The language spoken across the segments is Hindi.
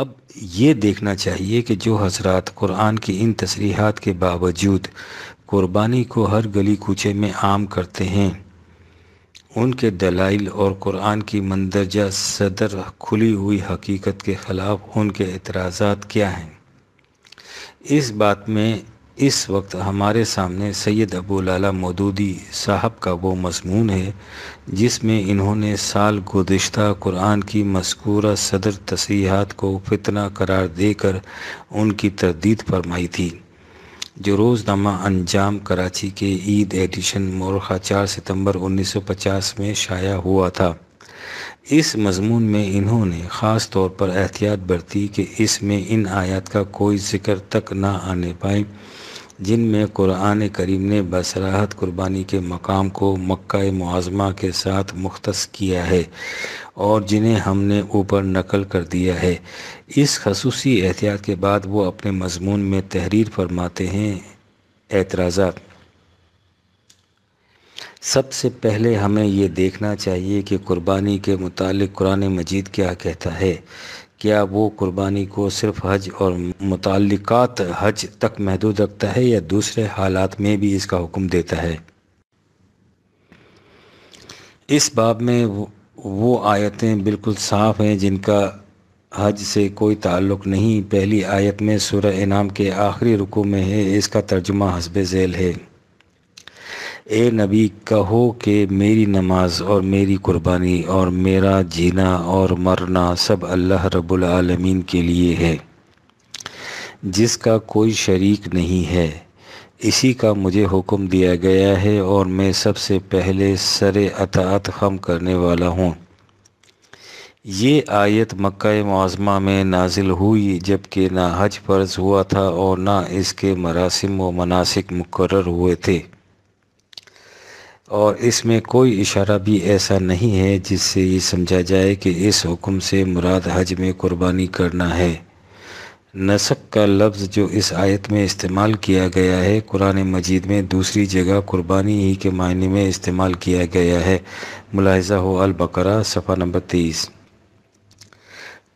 अब ये देखना चाहिए कि जो हजरात कुरान की इन तसरीहत के बावजूद कुर्बानी को हर गली कूचे में आम करते हैं उनके दलाइल और कुरान की मंदरजा सदर खुली हुई हकीकत के ख़िलाफ़ उनके एतराज़ात क्या हैं इस बात में इस वक्त हमारे सामने सैयद अबू लाला मदूदी साहब का वो मजमून है जिसमें इन्होंने साल गुज्त कुरान की मस्कूरा सदर तसीहत को फितना करार देकर उनकी तरदीद फरमाई थी जो रोज़नामा अंजाम कराची के ईद एडिशन मोरखा चार सितंबर 1950 में शाया हुआ था इस मजमून में इन्होंने ख़ास तौर पर एहतियात बरती कि इसमें इन आयत का कोई जिक्र तक ना आने पाए जिनमें कुरान करीम ने बसराहत कुर्बानी के मकाम को मक् मुआज़मा के साथ मुख्त किया है और जिन्हें हमने ऊपर नकल कर दिया है इस खसूस एहतियात के बाद वो अपने मजमून में तहरीर फरमाते हैं एतराज़ात सबसे पहले हमें ये देखना चाहिए कि कुर्बानी के मुतल कुरान मजीद क्या कहता है क्या वो कुर्बानी को सिर्फ हज और मुतक़ात हज तक महदूद रखता है या दूसरे हालात में भी इसका हुक्म देता है इस बाब में वो, आयतें बिल्कुल साफ़ हैं जिनका हज से कोई ताल्लुक़ नहीं पहली आयत में सुर इनाम के आखिरी रुकू में है इसका तर्जुमा हसब झेल है ए नबी कहो कि मेरी नमाज और मेरी कुर्बानी और मेरा जीना और मरना सब अल्लाह रब्बुल आलमीन के लिए है जिसका कोई शरीक नहीं है इसी का मुझे हुक्म दिया गया है और मैं सबसे पहले सर अतात खम करने वाला हूँ ये आयत मक्का मौजमा में नाजिल हुई जबकि ना हज फर्ज हुआ था और ना इसके मरासम व मनासिक मुकर हुए थे और इसमें कोई इशारा भी ऐसा नहीं है जिससे ये समझा जाए कि इस हुक्म से मुराद हज में कुर्बानी करना है नसक का लफ्ज़ जो इस आयत में इस्तेमाल किया गया है कुरान मजीद में दूसरी जगह कुर्बानी ही के मायने में इस्तेमाल किया गया है मुलाजा हो अलबकरा सफ़ा नंबर तेईस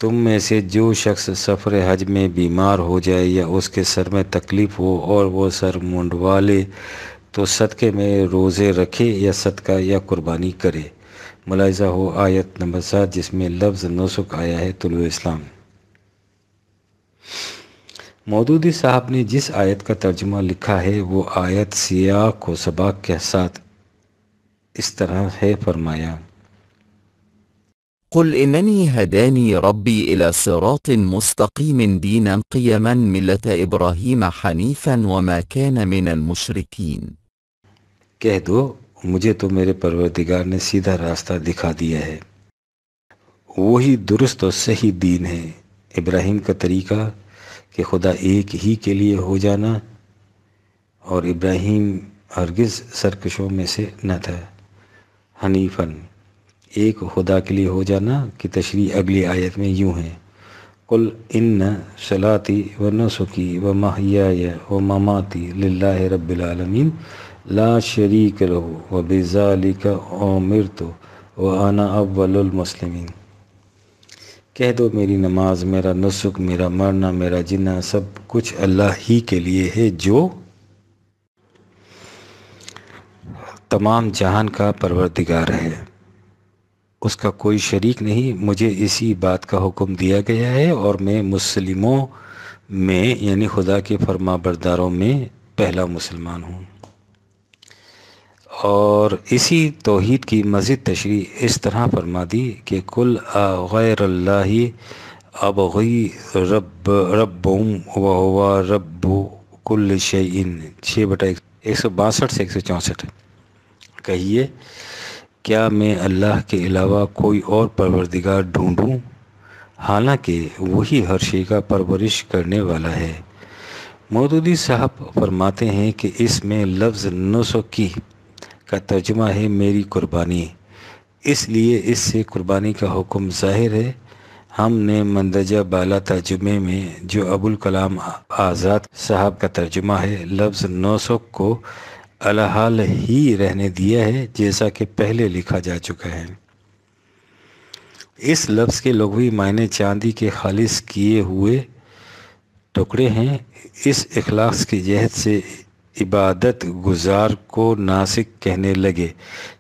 तुम में से जो शख्स सफ़र हज में बीमार हो जाए या उसके सर में तकलीफ़ हो और वो सर मुंडवा ले तो सदक़े में रोज़े रखे या सदका या कुर्बानी करे मुलायजा हो आयत नंबर सात जिसमें लफ्ज़ नसुक आया है तुल इस्लाम मौदूदी साहब ने जिस आयत का तर्जुमा लिखा है वो आयत सियाक व सबाक के साथ इस तरह है फरमाया قل إنني هداني ربي إلى صراط مستقيم دينا قيما ملة إبراهيم حنيفا وما كان من المشركين कह दो मुझे तो मेरे परवरदिगार ने सीधा रास्ता दिखा दिया है वही दुरुस्त और सही दीन है इब्राहिम का तरीका कि खुदा एक ही के लिए हो जाना और इब्राहिम हरगिज सरकशों में से न था हनीफन एक खुदा के लिए हो जाना कि तशरी अगली आयत में यूँ है कुल इन सलाती व नसुकी व माहिया व ममाती लाला रबालमीन ला शरीक रहो व बेज़ालिका आमिर तो व आना अव्वलमसलमिन कह दो मेरी नमाज मेरा नसुक मेरा मरना मेरा जीना सब कुछ अल्लाह ही के लिए है जो तमाम जहान का परवरदिगार है उसका कोई शरीक नहीं मुझे इसी बात का हुक्म दिया गया है और मैं मुस्लिमों में यानी खुदा के फरमा बरदारों में पहला मुसलमान हूँ और इसी तोहद की मजद तशरी इस तरह फरमा दी कि कुल गैरल्ला गई रब रब वा रब कुल शैन छः बटा एक, सौ बासठ से एक सौ चौंसठ कहिए क्या मैं अल्लाह के अलावा कोई और परवरदिगार ढूँढूँ हालांकि वही हर शे का परवरिश करने वाला है मोदूदी साहब फरमाते हैं कि इसमें लफ्ज़ नसो की का तर्जमा है मेरी कुर्बानी इसलिए इससे कुर्बानी का हुक्म ज़ाहिर है हमने मंदजा बाला तर्जुमे में जो अबुल कलाम आज़ाद साहब का तर्जुमा है लफ्ज़ नौ सौ को अलहाल ही रहने दिया है जैसा कि पहले लिखा जा चुका है इस लफ्ज़ के लघवी मायने चांदी के खालिश किए हुए टुकड़े हैं इस अखलास की जहत से इबादत गुजार को नासिक कहने लगे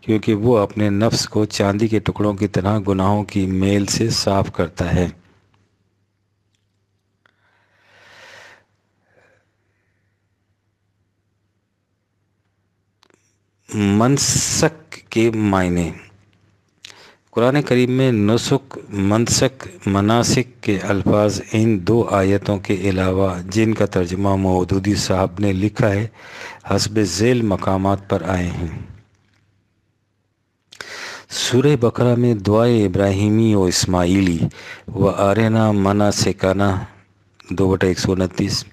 क्योंकि वो अपने नफ्स को चांदी के टुकड़ों की तरह गुनाहों की मेल से साफ करता है मनसक के मायने कुरान करीम में नसुक मनसक मनासिक के अल्फाज इन दो आयतों के अलावा जिनका तर्जमा मोदूदी साहब ने लिखा है हसब झेल मकाम पर आए हैं सूर बकरा में दुआ इब्राहिमी और इसमाइली व आरना मना सेकाना दो बटा एक सौ उनतीस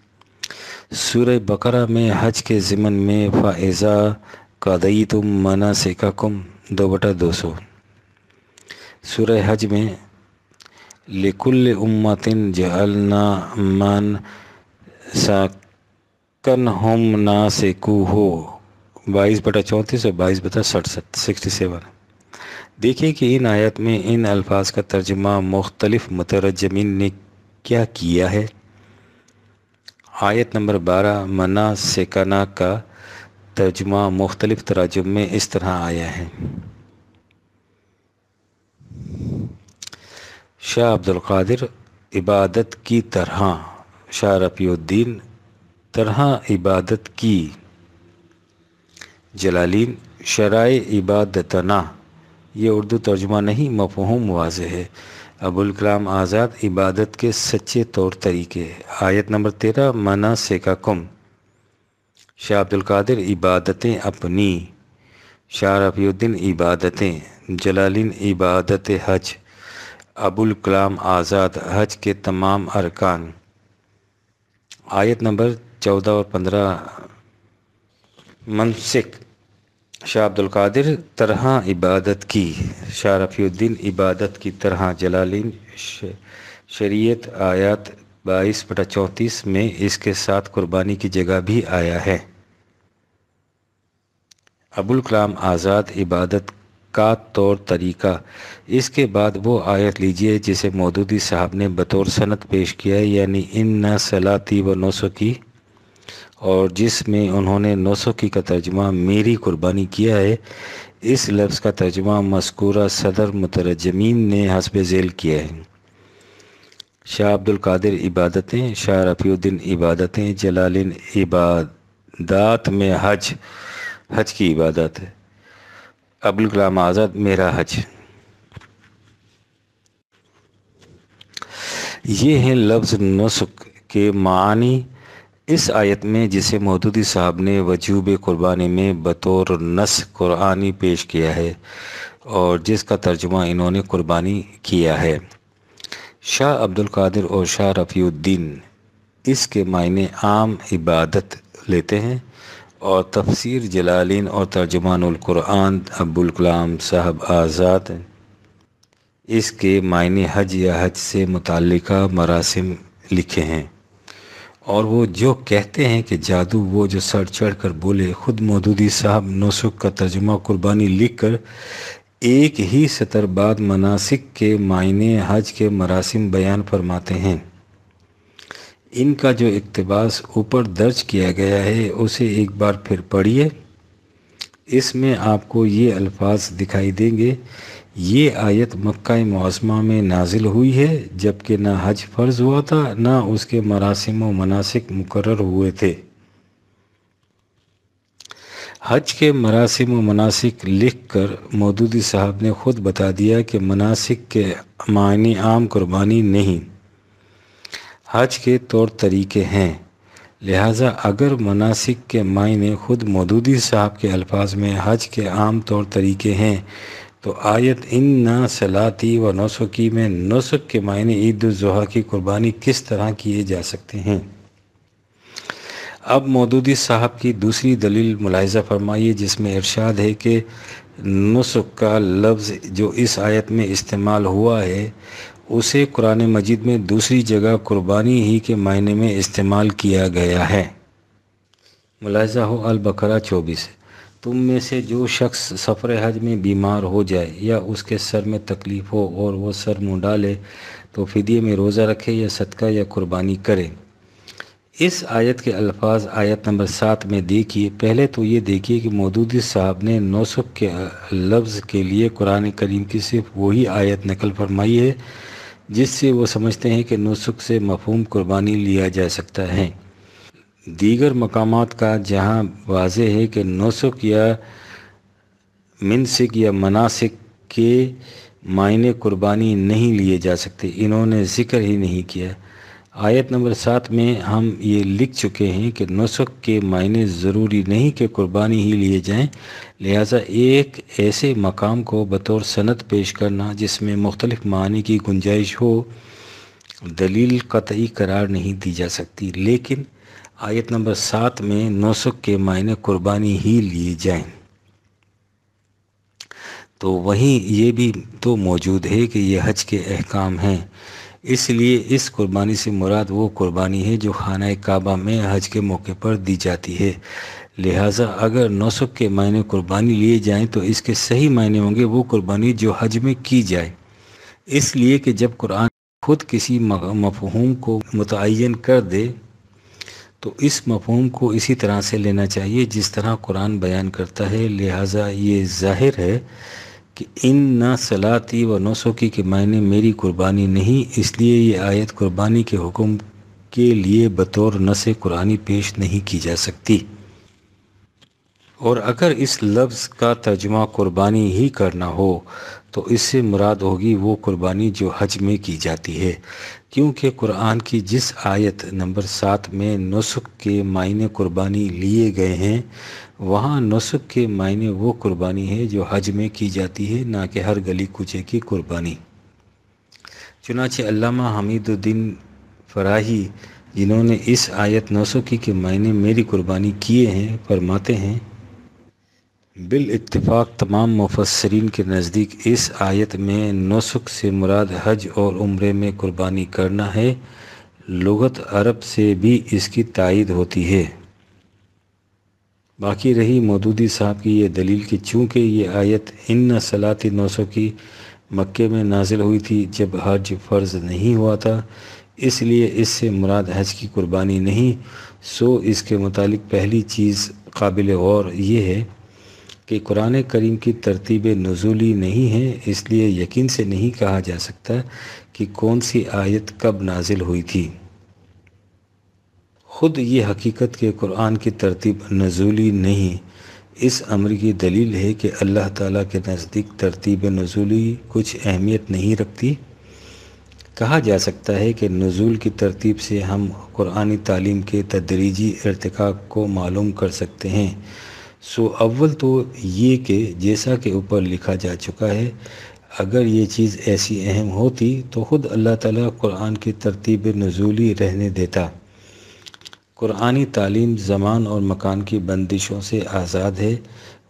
सूर्य बकरा में हज के ज़िमन में फ़ाइज़ा कदई तुम मना सेका कुम दो बटा दो सौ सुर हज में लिकुल उम्मतिन जलना मन साकन होम ना सेकू हो बाईस बटा चौंतीस और बाईस बटा सड़सठ सिक्सटी सेवन देखिए कि इन आयत में इन अल्फाज का तर्जमा मुख्तलिफ मतरजमीन ने क्या किया है आयत नंबर बारह मना सेकना का तर्जमा मुख्तलिफ तराजम में इस तरह आया है शाह अब्दुल कादिर इबादत की तरह शाह रफ़ीउद्दीन तरह इबादत की जलालीन शराय इबादतना ये उर्दू तर्जुमा नहीं मफहम वाज है अबुल कलाम आज़ाद इबादत के सच्चे तौर तरीके आयत नंबर तेरह मना से का कुम शाह अब्दुल कादिर इबादतें अपनी शाह रफ़ीउद्दीन इबादतें जलालीन इबादत हज अबुल कलाम आज़ाद हज के तमाम अरकान आयत नंबर चौदह और पंद्रह मनसिक शाह अब्दुल कादिर तरह इबादत की शाह रफ़ीद्दीन इबादत की तरह जलालीन शरीयत आयत बाईस बटा चौंतीस में इसके साथ कुर्बानी की जगह भी आया है अबुल कलाम आज़ाद इबादत का तौर तरीका इसके बाद वो आयत लीजिए जिसे मौदूदी साहब ने बतौर सनत पेश किया है यानी इन न सलाती व नौसो की और जिसमें उन्होंने की का तर्जमा मेरी कुर्बानी किया है इस लफ्ज़ का तर्जमा मस्कूरा सदर मुतरजमीन ने हसब झेल किया है शाह अब्दुल कादिर इबादतें शाह रफ़ीउद्दीन इबादतें जलालिन इबादत में हज हज की इबादत है अबुल कलाम आज़ाद मेरा हज ये हैं लफ्ज़ नसक के मानी इस आयत में जिसे महदूदी साहब ने वजूब क़ुरबानी में बतौर नस क़ुरानी पेश किया है और जिसका तर्जुमा इन्होंने क़ुरबानी किया है शाह अब्दुल कादिर और शाह रफ़ीउद्दीन इसके मायने आम इबादत लेते हैं और तफसर जलालीन और तर्जमानकुरान अबुलकलाम साहब आज़ाद इसके मायने हज या हज से मुतल मरासम लिखे हैं और वो जो कहते हैं कि जादू वो जो सर चढ़ कर बोले ख़ुद मदूदी साहब नोसुख का तर्जुमा कुर्बानी लिख कर एक ही सतर बाद मनासिक के मायने हज के मरासम बयान फरमाते हैं इनका जो इकतबास ऊपर दर्ज किया गया है उसे एक बार फिर पढ़िए इसमें आपको ये अल्फाज दिखाई देंगे ये आयत मक्का मौसमा में नाजिल हुई है जबकि ना हज फ़र्ज़ हुआ था ना उसके मरासम व मनासिक मुकर हुए थे हज के मरासम व मनासिक लिख कर मौदूदी साहब ने ख़ुद बता दिया कि मनासिक के मायने आम कुर्बानी नहीं हज के तौर तरीके हैं लिहाजा अगर मनासिक के मायने ख़ुद मदूदी साहब के अल्फाज में हज के आम तौर तरीके हैं तो आयत इन ना सलाती व नौसुकी में नौसुख के मायने ईदाजी की कुर्बानी किस तरह किए जा सकते हैं अब मौदूदी साहब की दूसरी दलील मुलायजा फरमाइए जिसमें इरशाद है कि नुसुक का लफ्ज़ जो इस आयत में इस्तेमाल हुआ है उसे कुरान मजीद में दूसरी जगह कुर्बानी ही के मायने में इस्तेमाल किया गया है मुलाजा हो अलबकरा चौबीस तुम में से जो शख्स सफ़र हज में बीमार हो जाए या उसके सर में तकलीफ़ हो और वह सर मुँह डाले तो फिदी में रोज़ा रखे या सदका या कुर्बानी करे इस आयत के अल्फाज आयत नंबर सात में देखिए पहले तो ये देखिए कि मौदूदी साहब ने नौसुख के लफ्ज़ के लिए कुरान करीम की सिर्फ वही आयत नकल फरमाई है जिससे वो समझते हैं कि नुस्ख से मफहम कुर्बानी लिया जा सकता है दीगर मकाम का जहाँ वाज है कि नुस्ख या मनसिक या मनासिक के मायने कुर्बानी नहीं लिए जा सकते इन्होंने ज़िक्र ही नहीं किया आयत नंबर सात में हम ये लिख चुके हैं कि नुस्ख के मायने ज़रूरी नहीं कि कुर्बानी ही लिए जाएं लिहाजा एक ऐसे मकाम को बतौर सनत पेश करना जिसमें मुख्तलिफ़ मानी की गुंजाइश हो दलील कतई करार नहीं दी जा सकती लेकिन आयत नंबर सात में नुस्ख के मायने कुर्बानी ही लिए जाएं तो वहीं ये भी तो मौजूद है कि यह हज के अहकाम हैं इसलिए इस कुर्बानी से मुराद वो कुर्बानी है जो खाना काबा में हज के मौके पर दी जाती है लिहाजा अगर नौसुक के मायने कुर्बानी लिए जाएं तो इसके सही मायने होंगे वो कुर्बानी जो हज में की जाए इसलिए कि जब कुरान खुद किसी मफहूम को मुतन कर दे तो इस मफहम को इसी तरह से लेना चाहिए जिस तरह कुरान बयान करता है लिहाजा ये जाहिर है कि इन न सलाती व नौसुखी के मायने मेरी कुर्बानी नहीं इसलिए ये आयत कुर्बानी के हुक्म के लिए बतौर नस कुरानी पेश नहीं की जा सकती और अगर इस लफ्ज़ का तर्जमा कुर्बानी ही करना हो तो इससे मुराद होगी वो कुर्बानी जो हज में की जाती है क्योंकि कुरान की जिस आयत नंबर सात में नसुक के मायने कुर्बानी लिए गए हैं वहाँ नसुक के मायने वो कुर्बानी है जो हज में की जाती है ना कि हर गली कूचे की कुर्बानी चुनाच अल्लामा हमीदुद्दीन फराही जिन्होंने इस आयत नौसुखी के मायने मेरी कुर्बानी किए हैं फरमाते हैं बिलतफ़ाक़ तमाम मुफसरीन के नज़दीक इस आयत में नसुख से मुराद हज और उम्र में कुर्बानी करना है लगत अरब से भी इसकी तायद होती है बाकी रही मदूदी साहब की यह दलील कि चूँकि ये आयत इन सलाती नौसों की मक्के में नाजिल हुई थी जब हज फ़र्ज़ नहीं हुआ था इसलिए इससे मुराद हज की कुर्बानी नहीं सो इसके मुतालिक पहली चीज़ काबिल गौर ये है कि कुरान करीम की तरतीब नजूली नहीं है इसलिए यकीन से नहीं कहा जा सकता कि कौन सी आयत कब नाजिल हुई थी खुद ये हकीकत के कुरान की तरतीब नजूली नहीं इस अमर की दलील है कि अल्लाह ताला के नज़दीक तरतीब नजूली कुछ अहमियत नहीं रखती कहा जा सकता है कि नज़ुल की तरतीब से हम कुरानी तालीम के तदरीजी अरतक को मालूम कर सकते हैं सो अव्वल तो ये कि जैसा के ऊपर लिखा जा चुका है अगर ये चीज़ ऐसी अहम होती तो ख़ुद अल्लाह ताला कुरान की तरतीब नजूली रहने देता कुरानी तालीम ज़मान और मकान की बंदिशों से आज़ाद है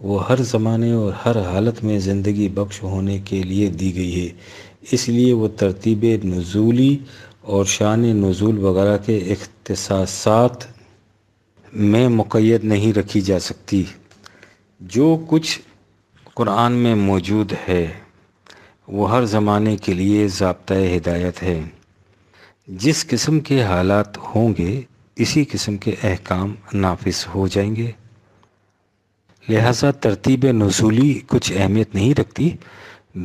वो हर ज़माने और हर हालत में ज़िंदगी बख्श होने के लिए दी गई है इसलिए वो तरतीब नजूली और शान नजूल वगैरह के अख्तसास में मुक़ैद नहीं रखी जा सकती जो कुछ कुरान में मौजूद है वो हर ज़माने के लिए जबतः हिदायत है जिस किस्म के हालात होंगे इसी किस्म के अहकाम नाफिस हो जाएंगे लिहाजा तरतीब नसूली कुछ अहमियत नहीं रखती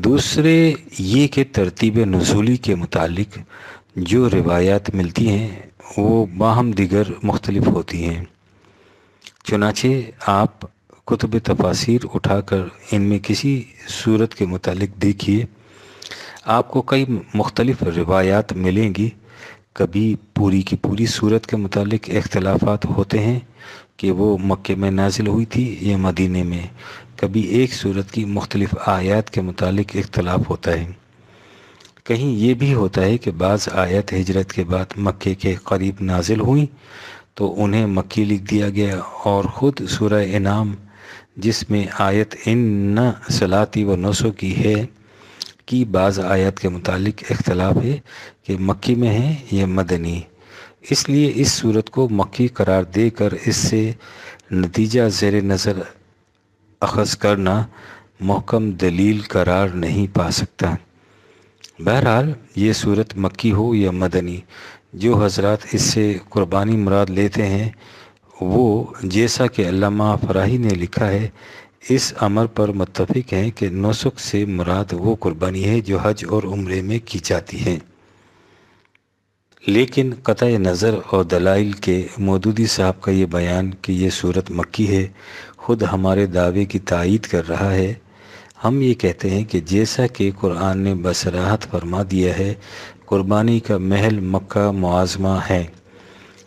दूसरे ये कि तरतीब नसूली के मुतालिक जो रिवायात मिलती हैं वो बाहम दिगर मुख्तलिफ होती हैं चुनाचे आप कुतब तफासिर उठाकर इनमें किसी सूरत के मुतालिक देखिए आपको कई मुख्तलिफ रिवायात मिलेंगी कभी पूरी की पूरी सूरत के मतलब अख्तलाफात होते हैं कि वो मक्के में नाजिल हुई थी या मदीने में कभी एक सूरत की मुख्तलिफ आयात के मतलब इख्तलाफ होता है कहीं ये भी होता है कि बाज़ आयत हिजरत के बाद मक्के के करीब नाजिल हुई तो उन्हें मक्की लिख दिया गया और ख़ुद सूर्य इनाम जिसमें आयत इन न सलाती व नसों की है कि बाज़ आयत के मुतालिक इख्तलाफ है कि मक्की में है या मदनी इसलिए इस सूरत को मक्की करार देकर इससे नतीजा जेर नज़र अखज़ करना महकम दलील करार नहीं पा सकता बहरहाल ये सूरत मक्की हो या मदनी जो हजरत इससे क़ुरबानी मुराद लेते हैं वो जैसा कि अल्लामा फराही ने लिखा है इस अमर पर मुतफिक हैं कि नौसुख से मुराद वो कुर्बानी है जो हज और उम्र में की जाती है लेकिन क़त नज़र और दलाइल के मौदूदी साहब का ये बयान कि ये सूरत मक्की है ख़ुद हमारे दावे की तायद कर रहा है हम ये कहते हैं कि जैसा कि कुरान ने बसराहत फरमा दिया है कुर्बानी का महल मक्का मुआजमा है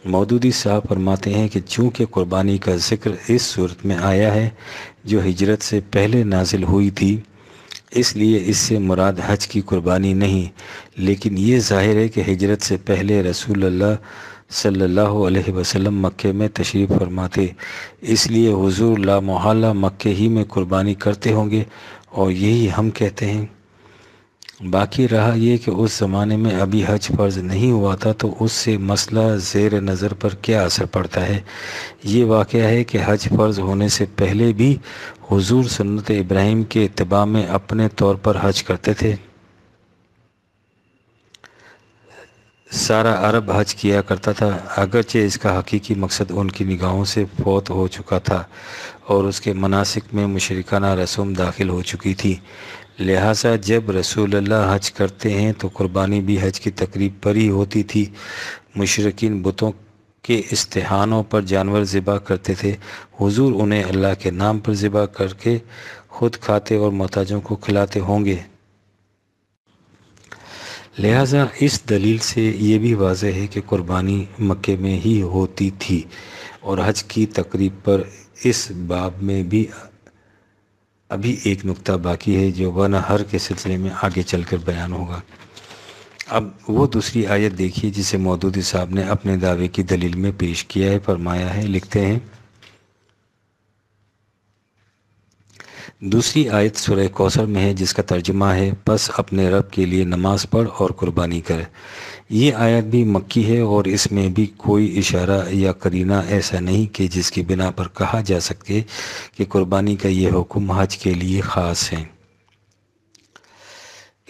मौदूदी साहब फरमाते हैं कि चूँकि कुर्बानी का जिक्र इस सूरत में आया है जो हिजरत से पहले नाजिल हुई थी इसलिए इससे मुराद हज की कुर्बानी नहीं लेकिन ये जाहिर है कि हिजरत से पहले रसूल अल्लाह सल्लल्लाहु अलैहि वसल्लम मक्के में तशरीफ़ फरमाते इसलिए हुजूर ला मोहल्ला मक्के ही में कुर्बानी करते होंगे और यही हम कहते हैं बाकी रहा ये कि उस ज़माने में अभी हज फ़र्ज नहीं हुआ था तो उससे मसला ज़ेर नज़र पर क्या असर पड़ता है ये वाक़ है कि हज फ़र्ज होने से पहले भी हुजूर सन्नत इब्राहिम के इतबा में अपने तौर पर हज करते थे सारा अरब हज किया करता था अगरचे इसका हकीकी मकसद उनकी निगाहों से फौत हो चुका था और उसके मनासिक में मुशरकाना रसूम दाखिल हो चुकी थी लिहाजा जब अल्लाह हज करते हैं तो क़ुरबानी भी हज की तकरीब पर ही होती थी मशरकिन बुतों के इस्तेहानों पर जानवर ज़िबा करते थे हुजूर उन्हें अल्लाह के नाम पर ज़िबा करके खुद खाते और मोहताजों को खिलाते होंगे लिहाजा इस दलील से ये भी वाज है कि क़ुरबानी मक्के में ही होती थी और हज की तकरीब पर इस बाब में भी अभी एक नुक्ता बाकी है जो वन हर के सिलसिले में आगे चलकर बयान होगा अब वो दूसरी आयत देखिए जिसे मौदूदी साहब ने अपने दावे की दलील में पेश किया है फरमाया है लिखते हैं दूसरी आयत सुरह कौसर में है जिसका तर्जमा है बस अपने रब के लिए नमाज पढ़ और कुर्बानी कर ये आयत भी मक्की है और इसमें भी कोई इशारा या करीना ऐसा नहीं कि जिसकी बिना पर कहा जा सके कि कुर्बानी का ये हुक्म हज के लिए ख़ास है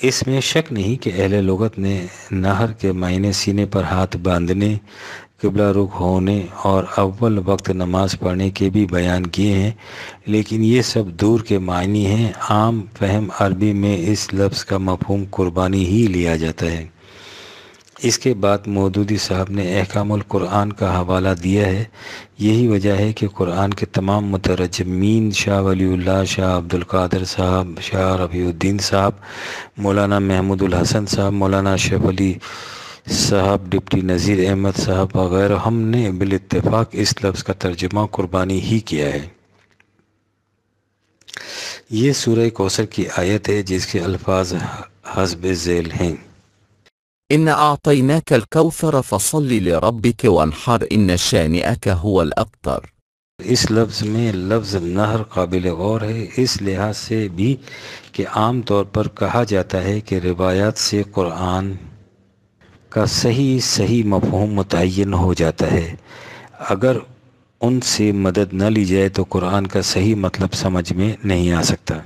इसमें शक नहीं कि अहल लगत ने नहर के मायने सीने पर हाथ बांधने किबला रुख होने और अव्वल वक्त नमाज पढ़ने के भी बयान किए हैं लेकिन ये सब दूर के मायने हैं आम फहम अरबी में इस लफ्ज़ का मफहम कुर्बानी ही लिया जाता है इसके बाद मौदूदी साहब ने अहकाम कुरान का हवाला दिया है यही वजह है कि कुरान के तमाम मतरजमीन शाह वलील्ला शाह अब्दुल्कर साहब शाह रफीद्दीन साहब मौलाना महमूदुल हसन साहब मौलाना शेफ अली साहब डिप्टी नज़ीर अहमद साहब वगैरह हमने बिलतफाक़ इस लफ्ज़ का तर्जमा कुर्बानी ही किया है ये सूर्य कौसर की आयत है जिसके अल्फाज हसब झेल हैं إن أعطيناك الكوثر فصل لربك وانحر إن شانئك هو الأبتر اس لفظ میں لفظ نہر قابل غور ہے اس لحاظ سے بھی کہ عام طور پر کہا جاتا ہے کہ روایات سے قرآن کا صحیح صحیح مفہوم متعین ہو جاتا ہے اگر ان سے مدد نہ لی جائے تو قرآن کا صحیح مطلب سمجھ میں نہیں آ سکتا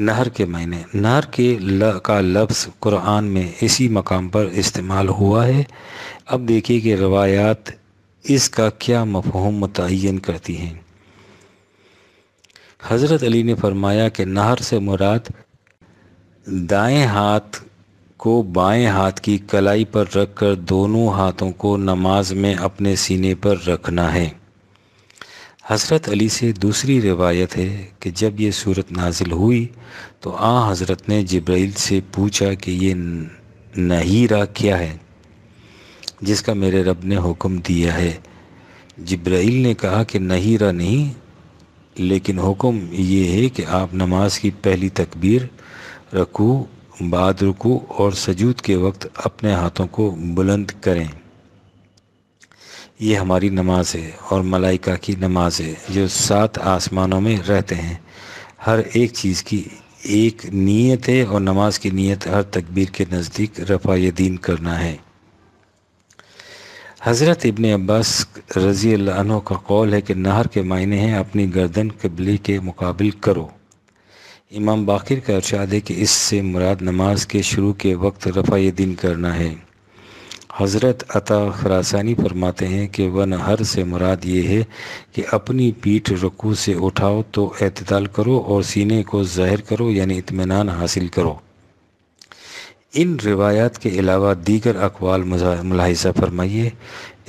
नहर के मायने नहर के ल का लफ्ज़ कुरान में इसी मकाम पर इस्तेमाल हुआ है अब देखिए कि रवायात इसका क्या मफहम मुतन करती हैं हज़रत अली ने फरमाया कि नहर से मुराद दाएं हाथ को बाएं हाथ की कलाई पर रखकर दोनों हाथों को नमाज में अपने सीने पर रखना है हज़रत अली से दूसरी रिवायत है कि जब यह सूरत नाजिल हुई तो आ हज़रत ने जब्राइल से पूछा कि ये नहीरा क्या है जिसका मेरे रब ने हुक्म दिया है जब्राइल ने कहा कि नहीं रहा नहीं लेकिन हुक्म ये है कि आप नमाज की पहली तकबीर रखूँ बाद रुकू और सजूद के वक्त अपने हाथों को बुलंद करें ये हमारी नमाज है और मलाइका की नमाज है जो सात आसमानों में रहते हैं हर एक चीज़ की एक नीयत है और नमाज की नीयत हर तकबीर के नज़दीक रफ़ा दीन करना है हज़रत इबन अब्बास रज़ी अल्लाह का कौल है कि नहर के मायने हैं अपनी गर्दन कबली के मुकाबिल करो इमाम बाकिर का अर्शाद है कि इससे मुराद नमाज के शुरू के वक्त रफ़ा दीन करना है हज़रत अता खरासानी फरमाते हैं कि वन हर से मुराद ये है कि अपनी पीठ रकू से उठाओ तो अतदाल करो और सीने को ज़ाहिर करो यानी इतमान हासिल करो इन रिवायात के अलावा दीगर अकवाल मुलाहिजा फरमाइए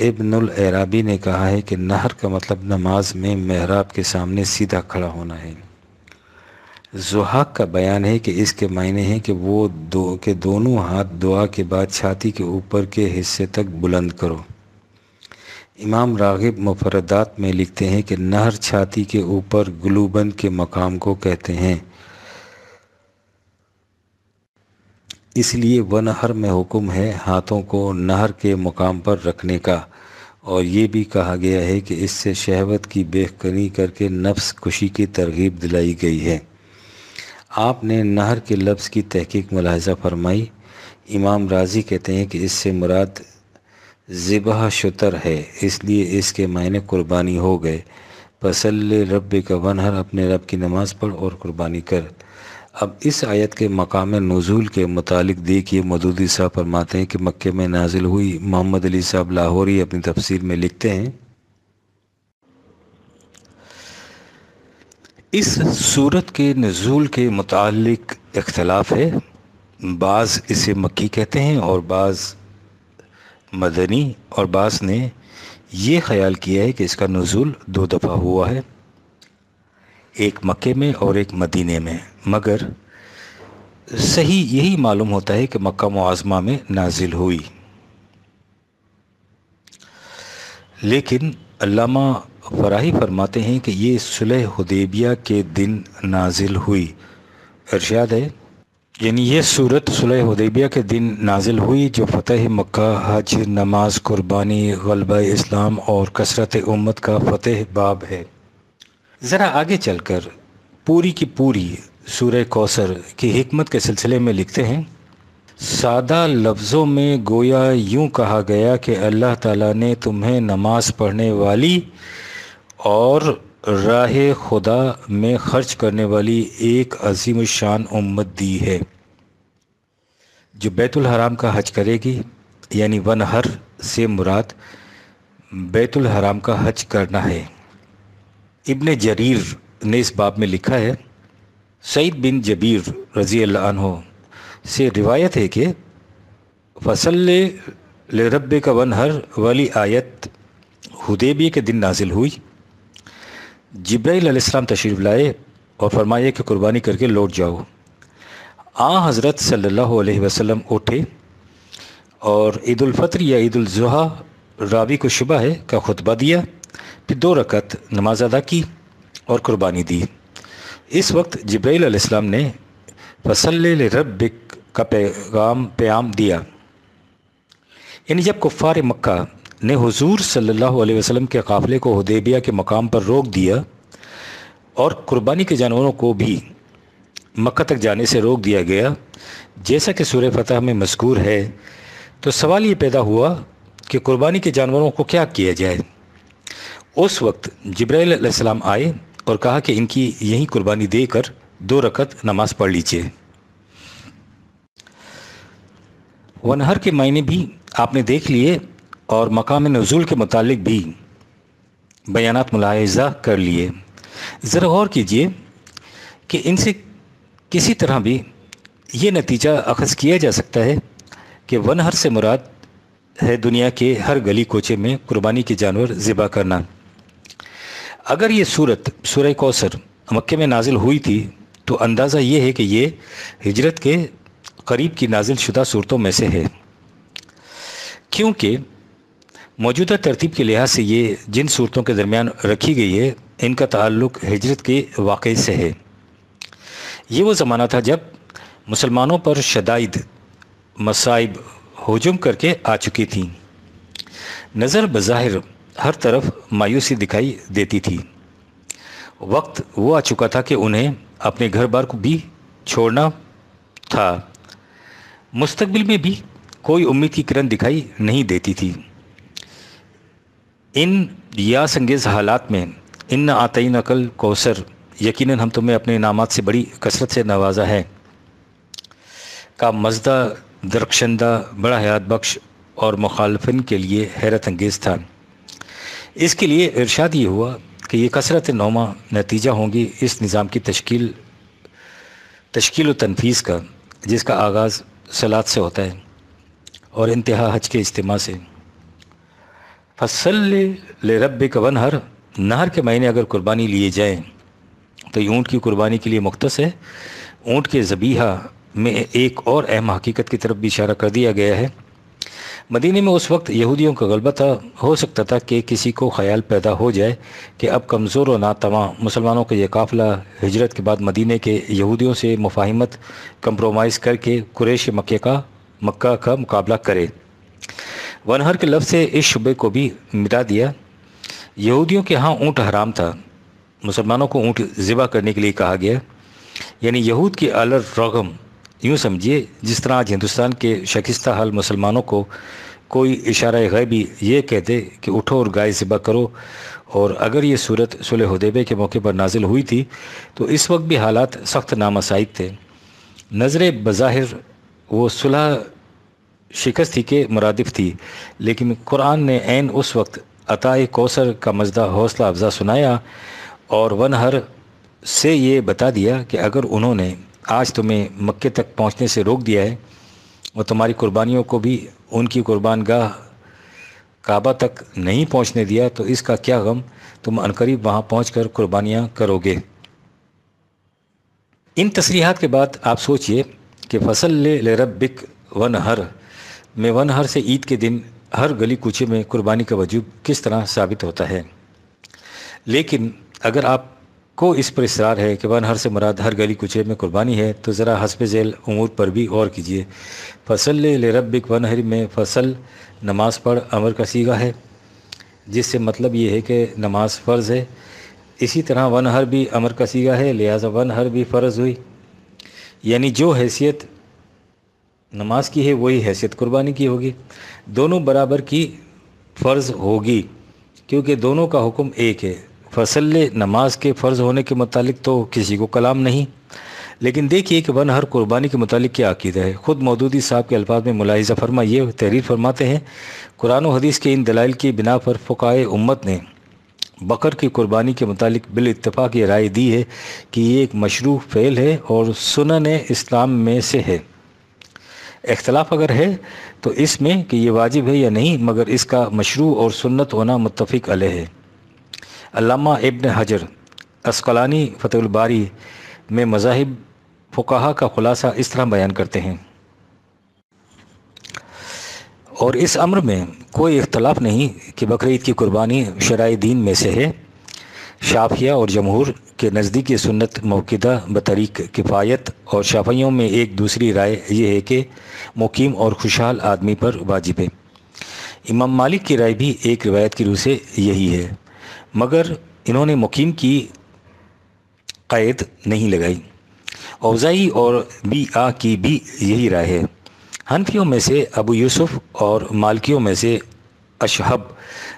इबन अराबी ने कहा है कि नहर का मतलब नमाज में महराब के सामने सीधा खड़ा होना है जुहाक का बयान है कि इसके मायने हैं कि वो दो के दोनों हाथ दुआ के बाद छाती के ऊपर के हिस्से तक बुलंद करो इमाम रागिब मुफरदात में लिखते हैं कि नहर छाती के ऊपर ग्लूबंद के मकाम को कहते हैं इसलिए व नहर में हुक्म है हाथों को नहर के मकाम पर रखने का और ये भी कहा गया है कि इससे शहवत की बेहकनी करके नफ्स खुशी की तरगीब दिलाई गई है आपने नहर के लफ्ज़ की तहकीक मुलाहजा फरमाई इमाम राजी कहते हैं कि इससे मुराद ज़िबा शुतर है इसलिए इसके मायने कुर्बानी हो गए पसल रब का वनहर अपने रब की नमाज़ पढ़ और कुर्बानी कर अब इस आयत के मकाम नज़ुल के मुतालिक देखिए मदूदी साहब फरमाते हैं कि मक्के में नाजिल हुई मोहम्मद अली साहब लाहौरी अपनी तफसीर में लिखते हैं इस सूरत के नज़ूल के मुतलक इख्तलाफ है बाज़ इसे मक्की कहते हैं और बाज़ मदनी और बाज़ ने ये ख़्याल किया है कि इसका नज़ूल दो दफ़ा हुआ है एक मक्के में और एक मदीने में मगर सही यही मालूम होता है कि मक्का मुआज़मा में नाजिल हुई लेकिन अल्लामा फराही फरमाते हैं कि ये सुलह हदेबिया के दिन नाजिल हुई अर्शाद है यानी ये सूरत सुलह हदेबिया के दिन नाजिल हुई जो फ़तेह मक्का हज नमाज कुर्बानी गलबा इस्लाम और कसरत उम्मत का फ़तह बाब है ज़रा आगे चलकर पूरी की पूरी सूर्य कौसर की हमत के सिलसिले में लिखते हैं सादा लफ्ज़ों में गोया यूं कहा गया कि अल्लाह ताला ने तुम्हें नमाज़ पढ़ने वाली और राह खुदा में खर्च करने वाली एक अजीम शान उम्मत दी है जो बैतुल हराम का हज करेगी यानी वन हर से मुराद बैतुल हराम का हज करना है इब्ने जरीर ने इस बाब में लिखा है सईद बिन जबीर रज़ी अल्लाह से रिवायत है कि फसल ले रब का वन हर वाली आयत हुदेबी के दिन नाजिल हुई अलैहिस्सलाम तशरीफ़ लाए और फरमाया कि कुर्बानी करके लौट जाओ आ हज़रत सल्लल्लाहु अलैहि वसल्लम उठे और ईदालफ़ितर या ईदालजुहा रावी को शुबा है का खुतबा दिया फिर दो रकत नमाज अदा की और कुर्बानी दी इस वक्त जब्राईसम ने फसल रब का पैगाम प्याम दिया यानी जब कुफ़ार मक्का ने हुजूर सल्लल्लाहु अलैहि वसल्लम के काफ़िले को हदेबिया के मकाम पर रोक दिया और कुर्बानी के जानवरों को भी मक्का तक जाने से रोक दिया गया जैसा कि सूर्य फतह में मजकूर है तो सवाल ये पैदा हुआ कि कुर्बानी के जानवरों को क्या किया जाए उस वक्त जब्राईसम आए और कहा कि इनकी यही कुर्बानी देकर दो रकत नमाज पढ़ लीजिए वनहर के मायने भी आपने देख लिए और मकाम नज़ुल के मुतल भी बयान मुलाजा कर लिए ज़रा गौर कीजिए कि इनसे किसी तरह भी ये नतीजा अखज़ किया जा सकता है कि वन हर से मुराद है दुनिया के हर गली कोचे में कुर्बानी के जानवर ज़िबा करना अगर ये सूरत सुर कौसर मक्के में नाजिल हुई थी तो अंदाज़ा ये है कि ये हिजरत के करीब की नाजिल शुदा सूरतों में से है क्योंकि मौजूदा तरतीब के लिहाज से ये जिन सूरतों के दरमियान रखी गई है इनका ताल्लुक हिजरत के वाक़े से है ये वो ज़माना था जब मुसलमानों पर शदाइद मसाइब हजम करके आ चुकी थी नज़र बज़ाहिर हर तरफ मायूसी दिखाई देती थी वक्त वो आ चुका था कि उन्हें अपने घर बार को भी छोड़ना था मुस्तबिल में भी कोई उम्मीद की किरण दिखाई नहीं देती थी इन या संगेज़ हालात में इन आतई नकल कोसर यकीन हम तुम्हें अपने इनाम से बड़ी कसरत से नवाजा है का मजदा दरक्षंदा बड़ा हयात बख्श और मुखालफन के लिए हैरत अंगेज़ था इसके लिए इर्शाद ये हुआ कि ये कसरत नौमा नतीजा होंगी इस निज़ाम की तश्ल व तनफीज़ का जिसका आगाज़ सलाद से होता है और इंतहा हज के इज्तम से फसल ले रब कवन हर नहर के महीने अगर कुर्बानी लिए जाए तो ये ऊँट की कुर्बानी के लिए मुख्तस है ऊँट के जबीहा में एक और अहम हकीकत की तरफ भी इशारा कर दिया गया है मदीने में उस वक्त यहूदियों का गलबा था हो सकता था कि किसी को ख्याल पैदा हो जाए कि अब कमज़ोर और नातवा मुसलमानों का यह काफ़िला हिजरत के बाद मदीने के यहूदियों से मुफाहमत कम्प्रोमाइज़ करके कुरेश मक्के का मक्का का मुकाबला करे वनहर के लफ्ज़ से इस शुबे को भी मिटा दिया यहूदियों के यहाँ ऊँट हराम था मुसलमानों को ऊँट ज़िबा करने के लिए कहा गया यानी यहूद की अलर रगम यूँ समझिए जिस तरह आज हिंदुस्तान के शकिस्ता हाल मुसलमानों को कोई इशारा गैबी ये कह दे कि उठो और गाय ज़िबा करो और अगर ये सूरत सुलह हदेबे के मौके पर नाजिल हुई थी तो इस वक्त भी हालात सख्त नामसाइद थे नज़र बज़ाहिर वो सुलह शिकस्त थी के मुरादिफ थी लेकिन कुरान ने एन उस वक्त अताए कौसर का मजदा हौसला अफजा सुनाया और वन हर से ये बता दिया कि अगर उन्होंने आज तुम्हें मक्के तक पहुंचने से रोक दिया है और तुम्हारी कुर्बानियों को भी उनकी गाह काबा तक नहीं पहुंचने दिया तो इसका क्या गम तुम अनकरीब वहां पहुंचकर कुर्बानियाँ करोगे इन तसरीहत के बाद आप सोचिए कि फसल ले रब बिक वन हर मेवनहर से ईद के दिन हर गली कूचे में कुर्बानी का वजूब किस तरह साबित होता है लेकिन अगर आपको इस पर इसरार है कि वनहर से मुराद हर गली कुचे में कुर्बानी है तो ज़रा हसब झेल उमूर पर भी गौर कीजिए फसल ले रबिक वनहर में फसल नमाज पढ़ अमर का सीगा है जिससे मतलब ये है कि नमाज फ़र्ज़ है इसी तरह वनहर भी अमर का सीगा है लिहाजा वनहर भी फ़र्ज़ हुई यानी जो हैसियत नमाज की है वही हैसियत कुर्बानी की होगी दोनों बराबर की फ़र्ज़ होगी क्योंकि दोनों का हुक्म एक है फसल नमाज के फ़र्ज़ होने के मतलब तो किसी को कलाम नहीं लेकिन देखिए कि वन हर कुर्बानी के मतलब क्या अकीदा है ख़ुद मौदूदी साहब के अल्फाज में मुलाहिजा फरमा ये तहरीर फरमाते हैं कुरान हदीस के इन दलाइल की बिना पर फ़ुकाए उम्मत ने बकर की कुर्बानी के मतलब बिल इतफ़ाक़ ये राय दी है कि ये एक मशरू फ़ैल है और सुनन इस्लाम में से है इख्तलाफ अगर है तो इसमें कि ये वाजिब है या नहीं मगर इसका मशरू और सुन्नत होना मुतफ़ अल है अलामा इबन हजर असकलानी फ़तहबारी में मजाहब फ़ुकाहा का ख़ुलासा इस तरह बयान करते हैं और इस अम्र में कोई इख्तलाफ नहीं कि बकर की कुर्बानी शराय दीन में से है शाफिया और जमहूर के नज़दीकी सुन्नत मौकदा बतरीक किफ़ायत और शाफियों में एक दूसरी राय यह है कि मुकीम और खुशहाल आदमी पर वाजिब है इमाम मालिक की राय भी एक रिवायत की रूह से यही है मगर इन्होंने मुकीम की कैद नहीं लगाई अवज़ाई और बी आ की भी यही राय है हनफियों में से अबू यूसुफ़ और मालकियों में से अशहब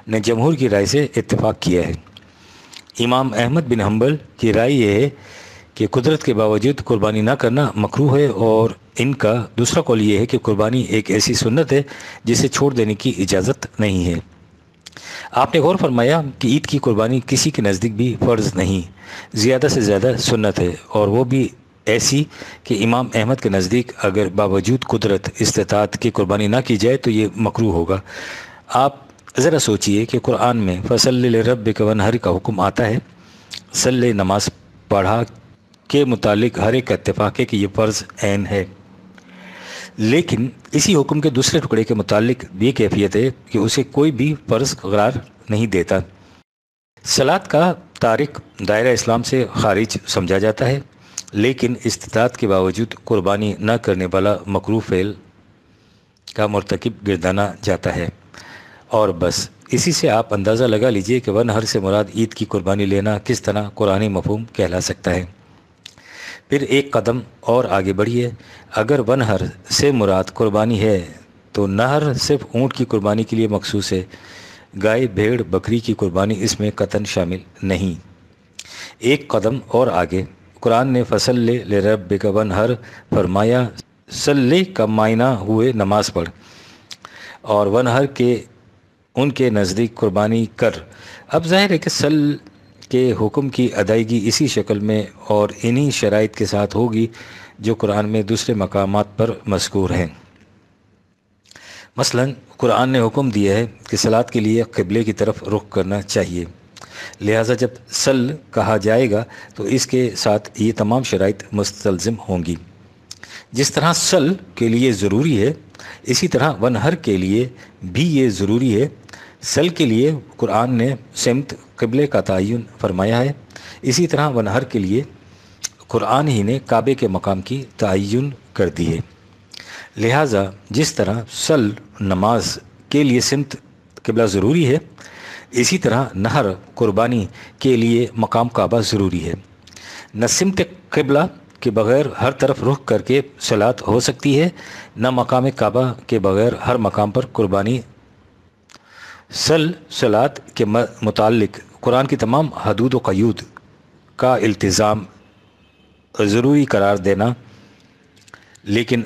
ने जमहूर की राय से इतफाक़ किया है इमाम अहमद बिन हम्बल की राय यह है कि कुदरत के बावजूद कुर्बानी ना करना मकरू है और इनका दूसरा कौल ये है कि कुर्बानी एक ऐसी सुन्नत है जिसे छोड़ देने की इजाज़त नहीं है आपने गौर फरमाया कि ईद की कुर्बानी किसी के नज़दीक भी फ़र्ज़ नहीं ज़्यादा से ज़्यादा सुन्नत है और वो भी ऐसी कि इमाम अहमद के नज़दीक अगर बावजूद कुदरत इस्तात की कुर्बानी ना की जाए तो ये मकरू होगा आप ज़रा सोचिए कि कुरान में फसल रब के वन हर का हुक्म आता है सल नमाज पढ़ा के मुतालिक हर एक इतफ़ाक़े कि यह फ़र्ज़ ऐन है लेकिन इसी हुक्म के दूसरे टुकड़े के मुतालिक भी कैफियत है कि उसे कोई भी फ़र्ज़ करार नहीं देता सलाद का तारिक दायरा इस्लाम से खारिज समझा जाता है लेकिन इस्तात के बावजूद कुर्बानी न करने वाला मकरू फ़ैल का मरतकब गिरदाना जाता है और बस इसी से आप अंदाज़ा लगा लीजिए कि वन हर से मुराद ईद की कुर्बानी लेना किस तरह कुरानी मफहम कहला सकता है फिर एक कदम और आगे बढ़िए अगर वन हर से मुराद कुर्बानी है तो नहर सिर्फ ऊँट की कुर्बानी के लिए मखसूस है गाय भेड़ बकरी की कुर्बानी इसमें कतन शामिल नहीं एक कदम और आगे कुरान ने फसल ले ले रब वन हर फरमाया सल्ले का मायना हुए नमाज पढ़ और वन हर के उनके नज़दीक कुर्बानी कर अब जाहिर है कि सल के हुक्म की अदायगी इसी शक्ल में और इन्हीं शराइ के साथ होगी जो कुरान में दूसरे मकाम पर मशकूर हैं मसलन कुरान ने हुक्म दिया है कि सलाद के लिए क़बले की तरफ रुख करना चाहिए लिहाजा जब सल कहा जाएगा तो इसके साथ ये तमाम शराइ मुस्तलज़म होंगी जिस तरह सल के लिए ज़रूरी है इसी तरह वनहर के लिए भी ये ज़रूरी है सल के लिए कुरान ने समत कबले का तयन फरमाया है इसी तरह वनहर के लिए कुरान ही ने काबे के मकाम की तयन कर दी है लिहाजा जिस तरह सल नमाज के लिए समत कबला ज़रूरी है इसी तरह नहर कुर्बानी के लिए मकाम काबा ज़रूरी है न सिमत कबला के बग़ैर हर तरफ रुख करके सलात हो सकती है न मकाम काबा के बग़ैर हर मकाम पर कुर्बानी सल सलात के मुतक कुरान की तमाम हदूद व कयूद का इल्तज़ाम ज़रूरी करार देना लेकिन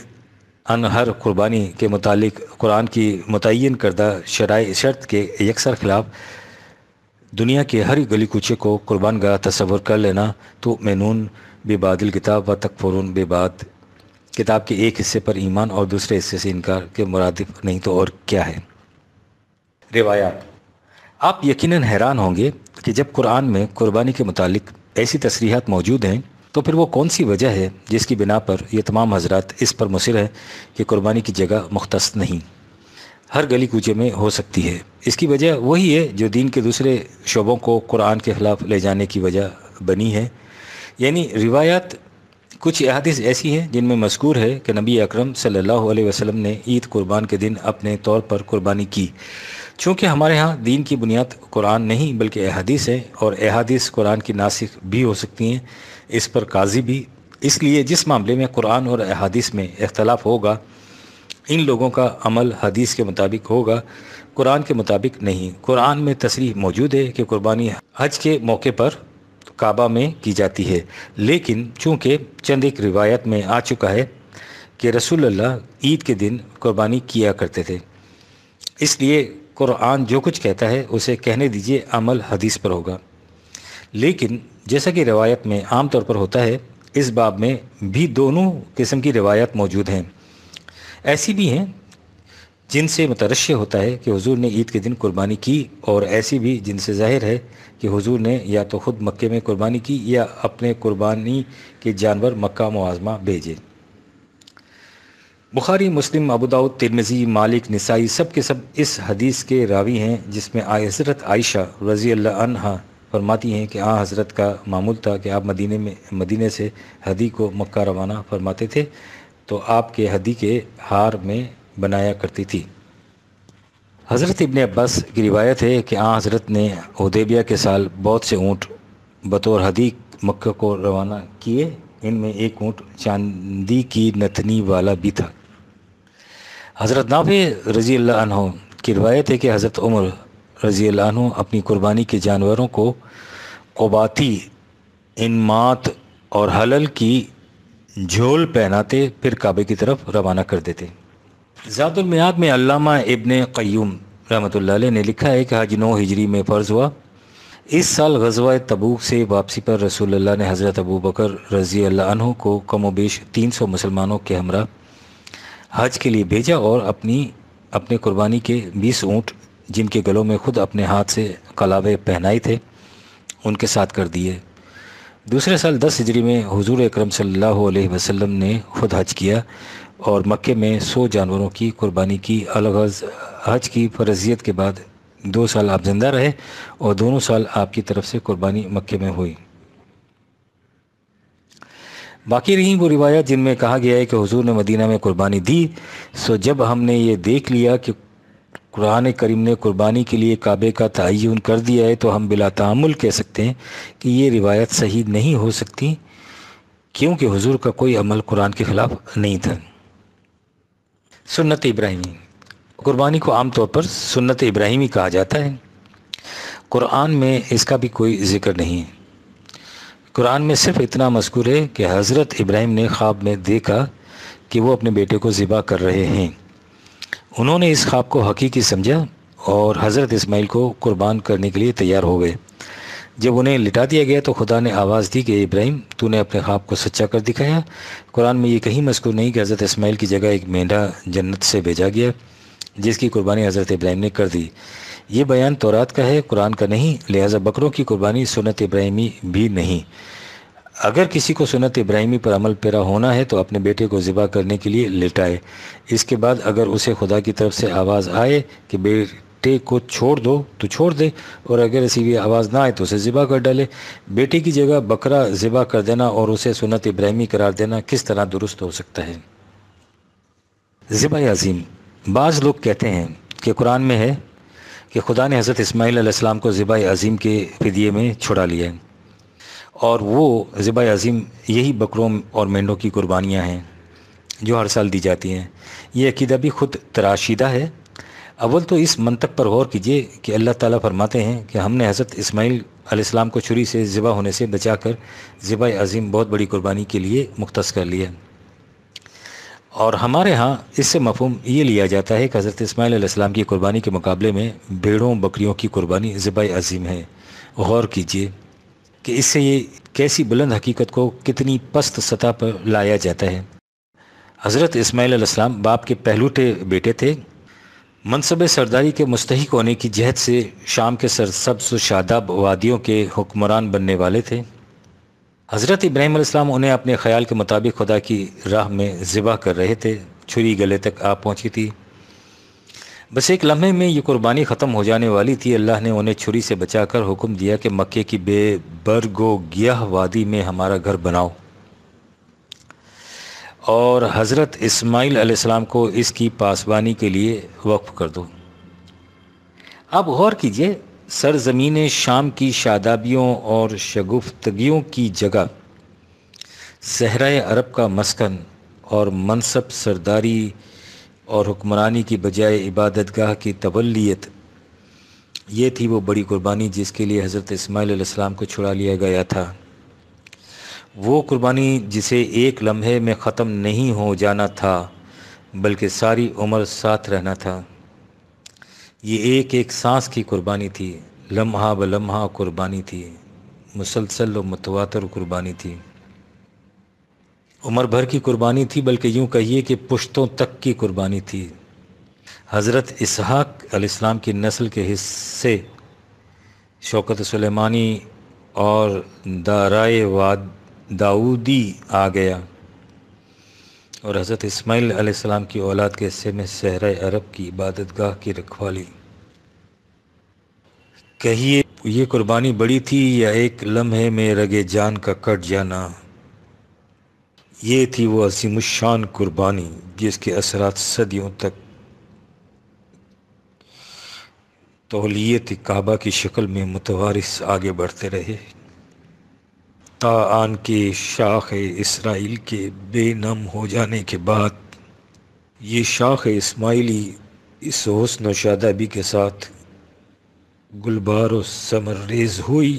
अन हर कुर्बानी के मुतालिक कुरान की मुतन करदा शराय शर्त के यकसर खिलाफ दुनिया के हर गली कूचे को कुर्बान गाह तस्वर कर लेना तो मैनून बेबादल किताब व तकफरून बेबाद किताब के एक हिस्से पर ईमान और दूसरे हिस्से से इनकार के मुरादिफ नहीं तो और क्या है रिवायात आप यकीन हैरान होंगे कि जब कुरान में कुर्बानी के मुतालिक ऐसी तसरीहत मौजूद हैं तो फिर वो कौन सी वजह है जिसकी बिना पर ये तमाम हजरात इस पर मुसर है कि कुर्बानी की जगह मुख्त नहीं हर गली कूचे में हो सकती है इसकी वजह वही है जो दीन के दूसरे शोबों को कुरान के ख़िलाफ़ ले जाने की वजह बनी है यानी रिवायात कुछ अहादिस ऐसी हैं जिनमें मशकूर है कि नबी अकरम सल्लल्लाहु अलैहि वसल्लम ने ईद कुर्बान के दिन अपने तौर पर कुर्बानी की चूँकि हमारे यहाँ दीन की बुनियाद कुरान नहीं बल्कि अहादीस है और अहदीस कुरान की नासिक भी हो सकती हैं इस पर काजी भी इसलिए जिस मामले में कुरान और अहादीस में अख्तलाफ होगा इन लोगों का अमल हदीस के मुताबिक होगा कुरान के मुताबिक नहीं कुरान में तसरीह मौजूद है कि कुर्बानी हज के मौके पर काबा में की जाती है लेकिन चूँकि चंद एक रिवायत में आ चुका है कि रसूलुल्लाह ईद के दिन कुर्बानी किया करते थे इसलिए कुरान जो कुछ कहता है उसे कहने दीजिए अमल हदीस पर होगा लेकिन जैसा कि रिवायत में आम तौर पर होता है इस बाब में भी दोनों किस्म की रिवायत मौजूद हैं ऐसी भी हैं जिनसे मतरश्य होता है कि हुजूर ने ईद के दिन कुर्बानी की और ऐसी भी जिनसे जाहिर है कि हुजूर ने या तो ख़ुद मक्के में कुर्बानी की या अपने कुर्बानी के जानवर मक्का मुआजमा भेजे बुखारी मुस्लिम अबूदाऊद तिरमजी मालिक नसाई सब के सब इस हदीस के रावी हैं जिसमें हज़रत आयशा रज़ी अल्लाह फरमाती हैं कि आ हज़रत का मामूल था कि आप मदीने में मदीने से हदी को मक्का रवाना फरमाते थे तो आपके हदी के हार में बनाया करती थी हज़रत इबन अब्बास की रिवायत है कि आ हज़रत ने उदेबिया के साल बहुत से ऊँट बतौर हदी मक्का को रवाना किए इनमें एक ऊँट चांदी की नथनी वाला भी था हज़रत नाफे रज़ी अल्लाह की रवायत है कि हज़रत उमर रज़ी अल्लाह अपनी कुर्बानी के जानवरों को कोबाती इनमात और हलल की झोल पहनाते फिर काबे की तरफ रवाना कर देते ज़ातुलमियाद में अल्लामा इबन क़य्यूम रहमत ने लिखा है कि हज नौ हिजरी में फ़र्ज़ हुआ इस साल गजवा तबूक से वापसी पर रसूलुल्लाह ने हज़रत अबू बकर रज़ी अल्लाह को कम वेश तीन सौ मुसलमानों के हमरा हज के लिए भेजा और अपनी अपने कुर्बानी के बीस ऊँट जिनके गलों में खुद अपने हाथ से कलावे पहनाए थे उनके साथ कर दिए दूसरे साल दस हिजरी में हुजूर अक्रम सम वसल्लम ने खुद हज किया और मक्के में सौ जानवरों की कुर्बानी की अलग हज की फर्जियत के बाद दो साल आप ज़िंदा रहे और दोनों साल आपकी तरफ से कुर्बानी मक्के में हुई बाकी रही वो रिवायत जिनमें कहा गया है कि हुजूर ने मदीना में कुर्बानी दी सो जब हमने ये देख लिया कि कुरान करीम ने कुर्बानी के लिए काबे का तयन कर दिया है तो हम बिला कह सकते हैं कि ये रिवायत सही नहीं हो सकती क्योंकि हुजूर का कोई अमल कुरान के ख़िलाफ़ नहीं था सुन्नत इब्राहिमी कुर्बानी को आम तौर पर सुन्नत इब्राहिमी कहा जाता है कुरान में इसका भी कोई जिक्र नहीं है कुरान में सिर्फ इतना मशकूर है कि हज़रत इब्राहिम ने ख्वाब में देखा कि वो अपने बेटे को ज़िबा कर रहे हैं उन्होंने इस ख्वाब को हकीकी समझा और हज़रत इस्माइल को कुर्बान करने के लिए तैयार हो गए जब उन्हें लिटा दिया गया तो खुदा ने आवाज़ दी कि इब्राहिम तूने अपने ख्वाब को सच्चा कर दिखाया कुरान में ये कहीं मशकूर नहीं कि हज़रत इस्माइल की जगह एक मेंढा जन्नत से भेजा गया जिसकी कुर्बानी हज़रत इब्राहिम ने कर दी ये बयान तौरात का है कुरान का नहीं लिहाजा बकरों की कुर्बानी सुनत इब्राहिमी भी नहीं अगर किसी को सुनत इब्राहिमी पर अमल पैरा होना है तो अपने बेटे को ज़िबा करने के लिए लेटाए इसके बाद अगर उसे खुदा की तरफ से आवाज़ आए कि बेटे को छोड़ दो तो छोड़ दे और अगर ऐसी भी आवाज़ ना आए तो उसे ज़िबा कर डाले बेटे की जगह बकरा ज़िबा कर देना और उसे सुनत इब्राहिमी करार देना किस तरह दुरुस्त हो सकता है ज़िबा अजीम बाज़ लोग कहते हैं कि कुरान में है कि खुदा ने हज़रत इसमाईल को ज़िबा अजीम के फिदिए में छुड़ा लिया है और वो ज़िबा अज़ीम यही बकरों और मेंढों की कुर्बानियाँ हैं जो हर साल दी जाती हैं ये अकीदा भी ख़ुद तराशीदा है अव्वल तो इस मंतक पर गौर कीजिए कि अल्लाह ताला फरमाते हैं कि हमने हज़रत इसमाइल अलैहिस्सलाम को छुरी से ज़िबा होने से बचा कर ज़िबा अज़ीम बहुत बड़ी कुर्बानी के लिए मुख्त कर लिया और हमारे यहाँ इससे मफहम ये लिया जाता है कि हज़रत इसमाईल आसमाम की कुर्बानी के मुकाबले में भेड़ों बकरियों की कुर्बानी ज़िबा अज़ीम है गौर कीजिए कि इससे ये कैसी बुलंद हकीकत को कितनी पस्त सतह पर लाया जाता है हज़रत इसमाईलम बाप के पहलूटे बेटे थे मनसब सरदारी के मुस्तक होने की जहत से शाम के सर सरसब्स शादाब वादियों के हुक्मरान बनने वाले थे हज़रत इब्राहिम उन्हें अपने ख्याल के मुताबिक खुदा की राह में ज़िबा कर रहे थे छुरी गले तक आ पहुँची थी बस एक लम्हे में ये कुर्बानी ख़त्म हो जाने वाली थी अल्लाह ने उन्हें छुरी से बचाकर हुक्म दिया कि मक्के की बेबरगो गह वादी में हमारा घर बनाओ और हज़रत इस्माइल अलैहिस्सलाम को इसकी पासबानी के लिए वक्फ़ कर दो आप गौर कीजिए सरजमीन शाम की शादाबियों और शगुफ्तगियों की जगह सहरा अरब का मस्कन और मनसब सरदारी और हुक्मरानी की बजाय इबादत गाह की तवलीत ये थी वो बड़ी कुर्बानी जिसके लिए हज़रत इसमाईलम को छुड़ा लिया गया था वो कुर्बानी जिसे एक लम्हे में ख़त्म नहीं हो जाना था बल्कि सारी उम्र साथ रहना था ये एक एक सांस की कुर्बानी थी लम्हा ब लम्हा कुर्बानी थी मुसलसल व मतवातर कुर्बानी थी उम्र भर की कुर्बानी थी बल्कि यूँ कहिए कि पुश्तों तक की कुर्बानी थी हज़रत इसहाक अलैहिस्सलाम की नस्ल के हिस्से शौकत सलेमानी और दाराए वाद दाऊदी आ गया और हज़रत इस्माइल अलैहिस्सलाम की औलाद के हिस्से में सहरा अरब की इबादत गाह की रखवाली कहिए ये कुर्बानी बड़ी थी या एक लम्हे में रगे जान का कट जाना ये थी वो अजीम शान कुर्बानी जिसके असरात सदियों तक तोहलीत काबा की शक्ल में मुतवारिस आगे बढ़ते रहे आन के शाख इसराइल के बेनम हो जाने के बाद ये शाख इस्माइली इस हसन शादाबी के साथ गुलबार समर रेज हुई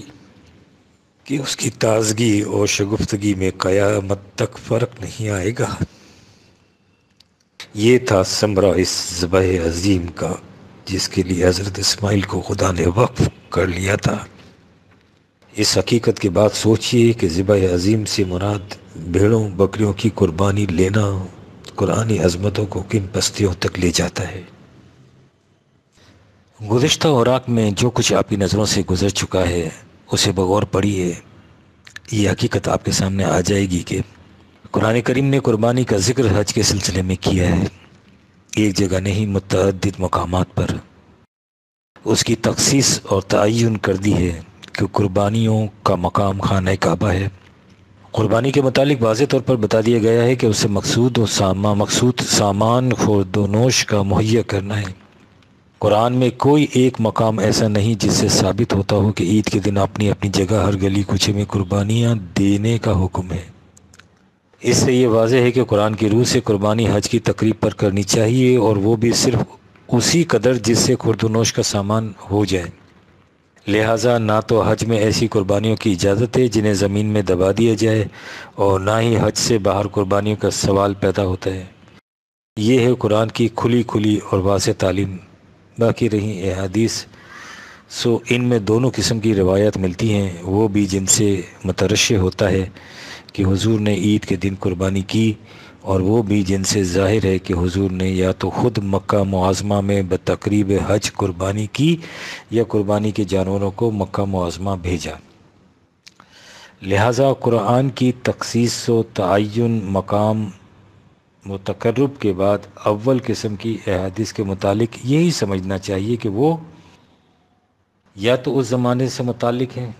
कि उसकी ताजगी और शगुफ्तगी में कयामत तक फ़र्क नहीं आएगा ये था समरा इस ज़बह अजीम का जिसके लिए हज़रत इस्माइल को खुदा ने वक्फ कर लिया था इस हकीकत के बाद सोचिए कि ज़िबा अजीम से मुराद भेड़ों बकरियों की कुर्बानी लेना कुरानी अजमतों को किन बस्तियों तक ले जाता है गुज्त वराक में जो कुछ आपकी नज़रों से गुजर चुका है उसे बगौर पढ़िए ये हकीकत आपके सामने आ जाएगी कि कुरान करीम ने कुर्बानी का जिक्र हज के सिलसिले में किया है एक जगह नहीं मतद मकाम पर उसकी तखसीस और तयन कर दी है कि कुर्बानियों का मकाम खाना काबा है कुर्बानी के मतलब वाज तौर पर बता दिया गया है कि उससे मकसूद और सामा मकसूद सामान खुर्दोनोश का मुहैया करना है कुरान में कोई एक मकाम ऐसा नहीं जिससे साबित होता हो कि ईद के दिन अपनी अपनी जगह हर गली कुछ में कुर्बानियाँ देने का हुक्म है इससे ये वाजह है कि कुरान की रूह से कुर्बानी हज की तकरीब पर करनी चाहिए और वो भी सिर्फ उसी कदर जिससे खुरदनोश का सामान हो जाए लिहाजा ना तो हज में ऐसी कुर्बानियों की इजाज़त है जिन्हें ज़मीन में दबा दिया जाए और ना ही हज से बाहर कुर्बानियों का सवाल पैदा होता है ये है कुरान की खुली खुली और वाज तालीम बाकी रही अदीस सो इन में दोनों किस्म की रवायत मिलती हैं वो भी जिनसे मतरश होता है कि हुजूर ने ईद के दिन कुर्बानी की और वो भी जिनसे ज़ाहिर है कि हुजूर ने या तो ख़ुद मक्का मुआज़मा में बतकरीब हज कुर्बानी की या कुर्बानी के जानवरों को मक्का मुआज़मा भेजा लिहाजा कुरान की तखसीस व तयन मकाम मतकरब के बाद अव्वल किस्म की अहदिस के मुतालिक यही समझना चाहिए कि वो या तो उस ज़माने से मुतक़ हैं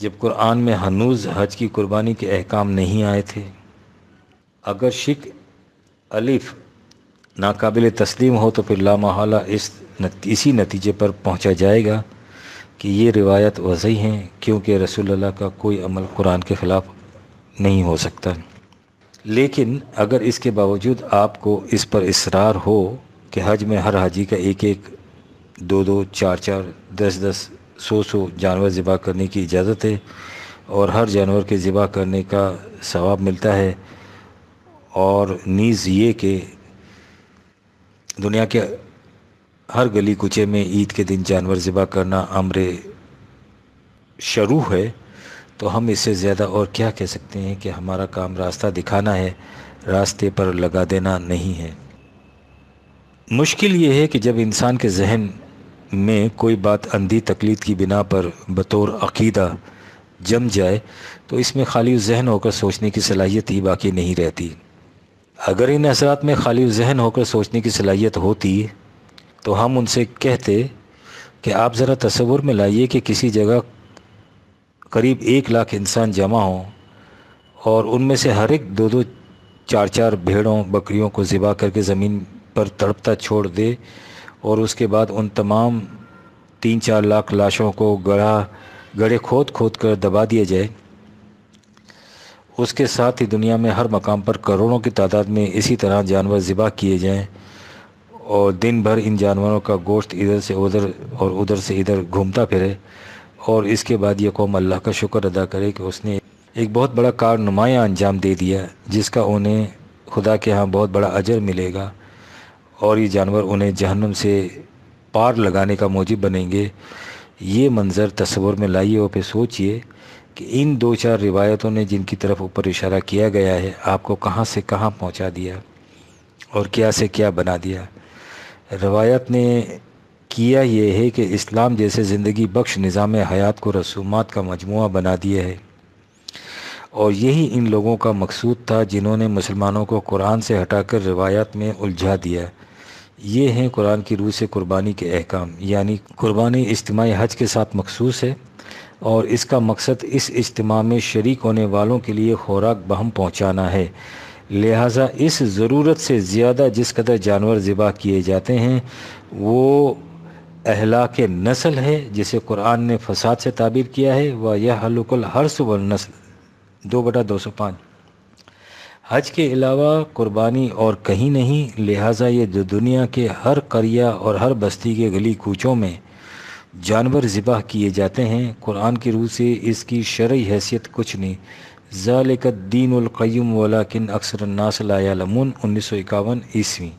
जब कुरान में हनूज हज की कुर्बानी के अहकाम नहीं आए थे अगर शिक अलिफ नाकबिल तस्लीम हो तो फिर लामहला इस नत, इसी नतीजे पर पहुंचा जाएगा कि ये रिवायत वजह हैं क्योंकि रसूलुल्लाह का कोई अमल कुरान के ख़िलाफ़ नहीं हो सकता लेकिन अगर इसके बावजूद आपको इस पर इसरार हो कि हज में हर हाजी का एक एक दो दो चार चार दस दस सौ सौ जानवर ज़िबा करने की इजाज़त है और हर जानवर के ज़िबा करने का सवाब मिलता है और नीज़ ये कि दुनिया के हर गली कुचे में ईद के दिन जानवर ज़िबा करना अमरे शुरू है तो हम इससे ज़्यादा और क्या कह सकते हैं कि हमारा काम रास्ता दिखाना है रास्ते पर लगा देना नहीं है मुश्किल ये है कि जब इंसान के जहन में कोई बात अंधी तकलीद की बिना पर बतौर अकीदा जम जाए तो इसमें खाली जहन होकर सोचने की सलाहियत ही बाकी नहीं रहती अगर इन असरात में खाली जहन होकर सोचने की सलाहियत होती तो हम उनसे कहते कि आप ज़रा तस्वुर में लाइए कि किसी जगह करीब एक लाख इंसान जमा हों और उनमें से हर एक दो दो चार चार भेड़ों बकरियों को ज़िबा करके ज़मीन पर तड़पता छोड़ दे और उसके बाद उन तमाम तीन चार लाख लाशों को गढ़ा गढ़े खोद खोद कर दबा दिया जाए उसके साथ ही दुनिया में हर मकाम पर करोड़ों की तादाद में इसी तरह जानवर ज़िबा किए जाएं और दिन भर इन जानवरों का गोश्त इधर से उधर और उधर से इधर घूमता फिरे और इसके बाद ये कौम अल्लाह का शुक्र अदा करे कि उसने एक बहुत बड़ा कार नुमाया अंजाम दे दिया जिसका उन्हें खुदा के यहाँ बहुत बड़ा अजर मिलेगा और ये जानवर उन्हें जहनम से पार लगाने का मौजूद बनेंगे ये मंज़र तस्वर में लाइए और फिर सोचिए कि इन दो चार रिवायतों ने जिनकी तरफ ऊपर इशारा किया गया है आपको कहाँ से कहाँ पहुँचा दिया और क्या से क्या बना दिया रवायत ने किया ये है कि इस्लाम जैसे ज़िंदगी बख्श निज़ाम हयात को रसूमात का मजमु बना दिया है और यही इन लोगों का मकसूद था जिन्होंने मुसलमानों को कुरान से हटाकर रवायात में उलझा दिया ये हैं कुरान की रूह से कुर्बानी के अहकाम यानी कुर्बानी इज्तमी हज के साथ मखसूस है और इसका मकसद इस इज्तम में शरीक होने वालों के लिए खुराक बहम पहुँचाना है लिहाजा इस ज़रूरत से ज़्यादा जिस कदर जानवर ज़िबा किए जाते हैं वो अहला के नस्ल है जिसे कुरान ने फसाद से ताबीर किया है वह यह हलुकुल हर सुबह नस्ल दो बटा दो सौ पाँच हज के अलावा कुर्बानी और कहीं नहीं लिहाजा ये जो दुनिया के हर करिया और हर बस्ती के गली कूचों में जानवर ज़िबाह किए जाते हैं कुरान की रूह से इसकी शर्य हैसियत कुछ नहीं ज़ालकत दीन उलकैम वलाकिन अक्सर नासलामून उन्नीस सौ इक्यावन ईस्वी